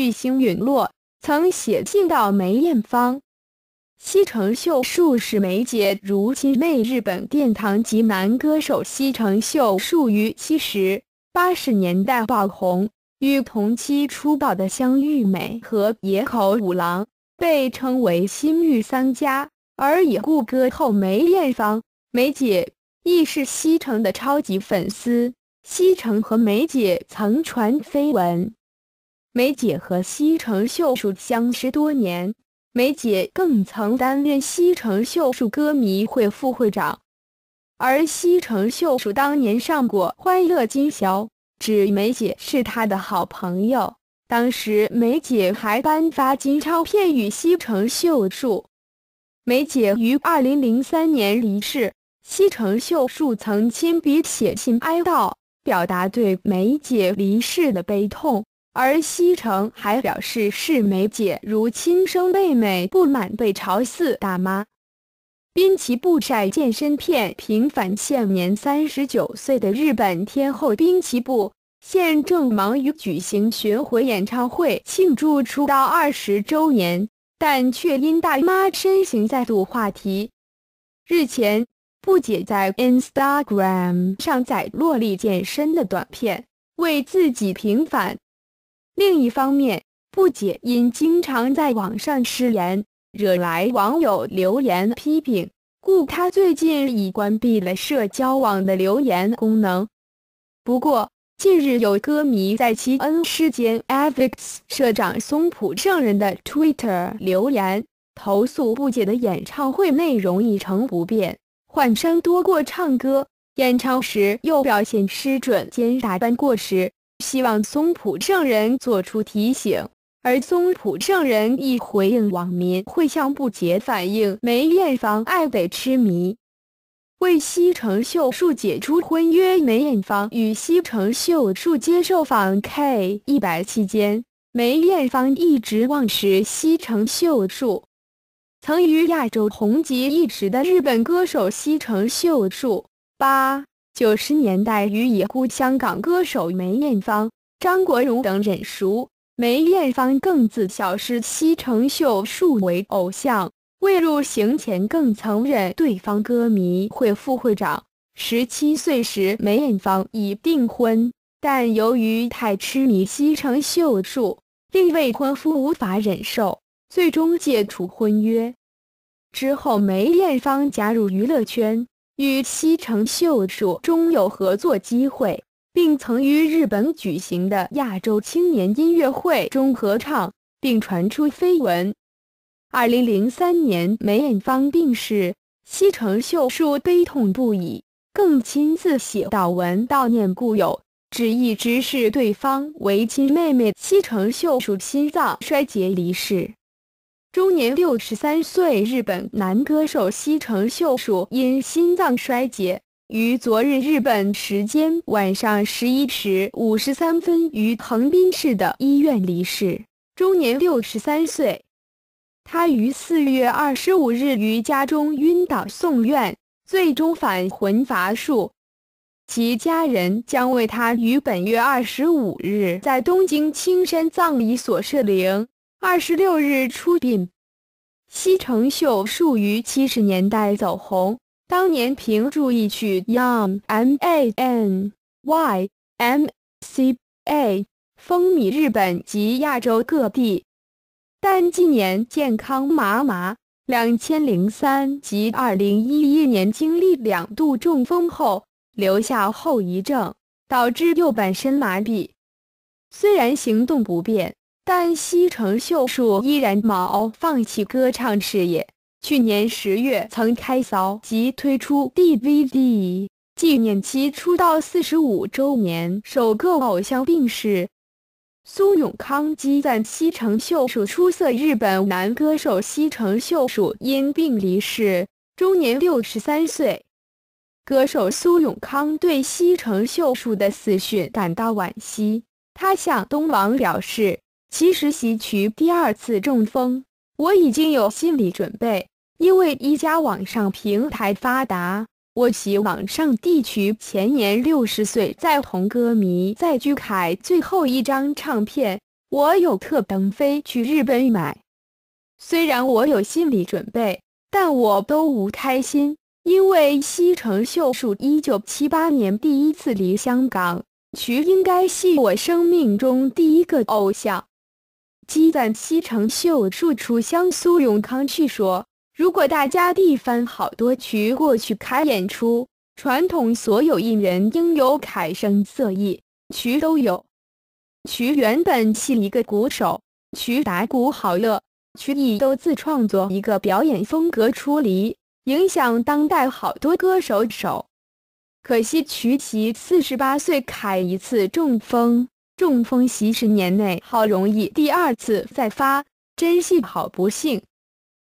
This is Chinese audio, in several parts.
巨星陨落，曾写信到梅艳芳。西城秀树是梅姐如今妹，日本殿堂级男歌手。西城秀树于七十八十年代爆红，与同期出道的香玉美和野口五郎被称为新玉三家。而已故歌后梅艳芳，梅姐亦是西城的超级粉丝。西城和梅姐曾传绯闻。梅姐和西城秀树相识多年，梅姐更曾担任西城秀树歌迷会副会长。而西城秀树当年上过《欢乐今宵》，指梅姐是他的好朋友。当时梅姐还颁发金钞片与西城秀树。梅姐于二零零三年离世，西城秀树曾亲笔写信哀悼，表达对梅姐离世的悲痛。而西城还表示：“是梅姐如亲生妹妹，不满被嘲似大妈。”滨崎步晒健身片平反现年三十九岁的日本天后滨崎步，现正忙于举行巡回演唱会庆祝出道二十周年，但却因大妈身形再度话题。日前，不姐在 Instagram 上载洛丽健身的短片，为自己平反。另一方面，不解因经常在网上失言，惹来网友留言批评，故他最近已关闭了社交网的留言功能。不过，近日有歌迷在其恩师兼 Avex 社长松浦圣人的 Twitter 留言投诉，不解的演唱会内容一成不变，换声多过唱歌，演唱时又表现失准，兼打扮过时。希望松浦圣人做出提醒，而松浦圣人亦回应网民会向不解反映梅艳芳爱得痴迷。为西城秀树解除婚约，梅艳芳与西城秀树接受访 K 一百期间，梅艳芳一直望实西城秀树。曾于亚洲红极一时的日本歌手西城秀树八。九十年代，与已故香港歌手梅艳芳、张国荣等人熟。梅艳芳更自小视西城秀树为偶像，未入行前更曾任对方歌迷会副会长。十七岁时，梅艳芳已订婚，但由于太痴迷西城秀树，令未婚夫无法忍受，最终解除婚约。之后，梅艳芳加入娱乐圈。与西城秀树中有合作机会，并曾于日本举行的亚洲青年音乐会中合唱，并传出绯闻。二零零三年，梅艳芳病逝，西城秀树悲痛不已，更亲自写悼文悼念故友，指一直视对方为亲妹妹。西城秀树心脏衰竭离世。终年六十三岁，日本男歌手西城秀树因心脏衰竭，于昨日日本时间晚上十一时五十三分于横滨市的医院离世，终年六十三岁。他于四月二十五日于家中晕倒送院，最终返魂乏术。其家人将为他于本月二十五日在东京青山葬礼所设灵。二十六日出殡。西城秀树于七十年代走红，当年凭著一曲《Y u M A N Y M C A》风靡日本及亚洲各地。但近年健康麻麻，两千零三及二零一一年经历两度中风后，留下后遗症，导致右半身麻痹。虽然行动不便。但西城秀树依然没放弃歌唱事业。去年十月曾开嗓及推出 DVD 纪念期出道四十五周年首个偶像病逝。苏永康激赞西城秀树出色。日本男歌手西城秀树因病离世，终年六十三岁。歌手苏永康对西城秀树的死讯感到惋惜，他向东王表示。其实，习曲第二次中风，我已经有心理准备。因为一家网上平台发达，我习网上地区前年六十岁，在同歌迷在居凯最后一张唱片，我有特登飞去日本买。虽然我有心理准备，但我都无开心，因为西城秀树一九七八年第一次离香港，徐应该系我生命中第一个偶像。积赞西城秀树出香苏永康去说：“如果大家地翻好多渠过去开演出，传统所有艺人应有凯声色艺渠都有。渠原本系一个鼓手，渠打鼓好乐，曲艺都自创作一个表演风格出离，影响当代好多歌手手。可惜渠奇四十八岁凯一次中风。”中风几十年内好容易第二次再发，真系好不幸。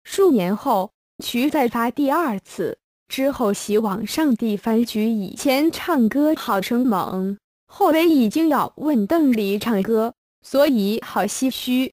数年后，徐再发第二次之后，希往上帝翻局。以前唱歌好生猛，后来已经要问邓丽唱歌，所以好唏嘘。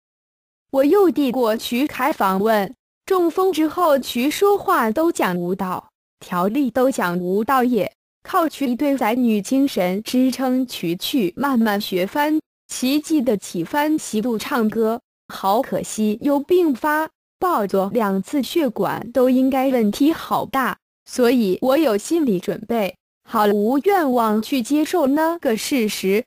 我又递过徐凯访问，中风之后，徐说话都讲无道，条例都讲无道也。靠曲一对仔女精神支撑曲去慢慢学翻奇迹的起翻喜度唱歌，好可惜又病发暴着两次血管都应该问题好大，所以我有心理准备，好无愿望去接受那个事实。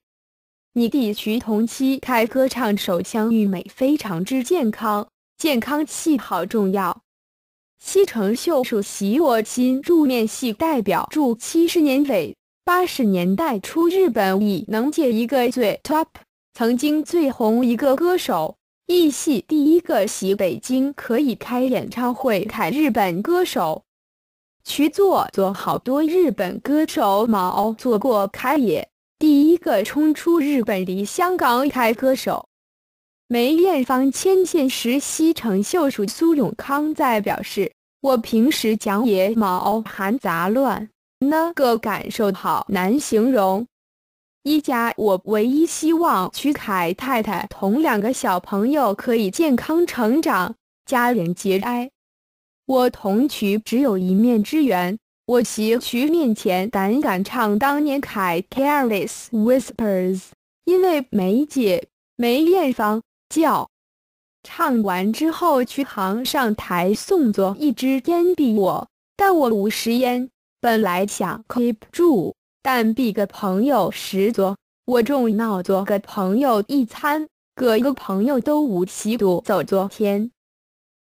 你弟徐同期开歌唱手相玉美非常之健康，健康气好重要。西城秀树喜我心入面系代表，住七十年尾八十年代初，日本已能借一个最 top，曾经最红一个歌手，艺系第一个袭北京可以开演唱会，开日本歌手，去做做好多日本歌手，毛做过开也，第一个冲出日本离香港开歌手。梅艳芳牵线时，西城秀树苏永康在表示：“我平时讲野毛含杂乱，那个感受好难形容。”一家我唯一希望曲凯太太同两个小朋友可以健康成长，家人节哀。我同曲只有一面之缘，我席曲面前胆敢唱当年《凯 careless whispers》，因为梅姐梅艳芳。叫唱完之后，去行上台送作一支烟给我，但我无食烟。本来想 keep 住，但比个朋友食左，我于闹作个朋友一餐，个个朋友都无吸毒走昨天。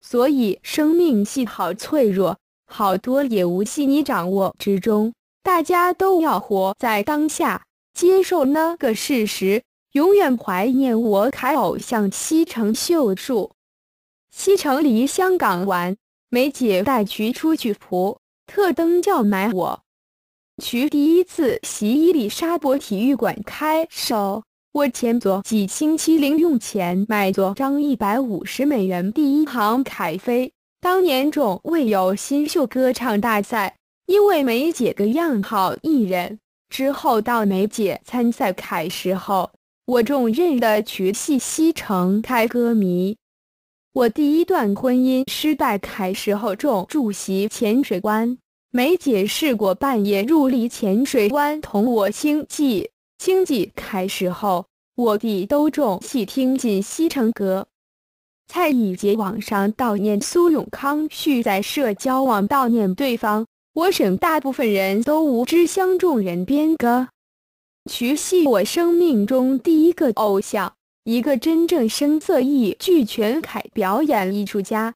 所以生命系好脆弱，好多也无系你掌握之中。大家都要活在当下，接受那个事实。永远怀念我凯偶像西城秀树。西城离香港玩，梅姐带渠出去蒲，特登叫买我。渠第一次喺伊丽莎白体育馆开手，我前左几星期零用钱买左张一百五十美元第一行凯飞。当年仲未有新秀歌唱大赛，因为梅姐个样好艺人。之后到梅姐参赛凯时候。我众认的曲系西城开歌迷，我第一段婚姻失败开时候，众住席浅水湾，没解释过半夜入黎浅水湾同我星际星际开时候，我弟都众细听尽西城歌。蔡以杰网上悼念苏永康，续在社交网悼念对方。我省大部分人都无知相众人编歌。渠系我生命中第一个偶像，一个真正声色艺俱全凯表演艺术家。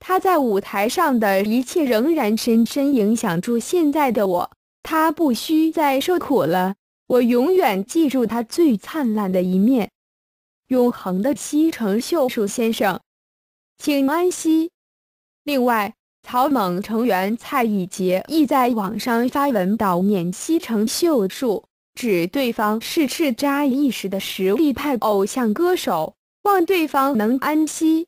他在舞台上的一切仍然深深影响住现在的我。他不需再受苦了，我永远记住他最灿烂的一面。永恒的西城秀树先生，请安息。另外，草蜢成员蔡以杰亦在网上发文悼念西城秀树。指对方是叱咤一时的实力派偶像歌手，望对方能安息。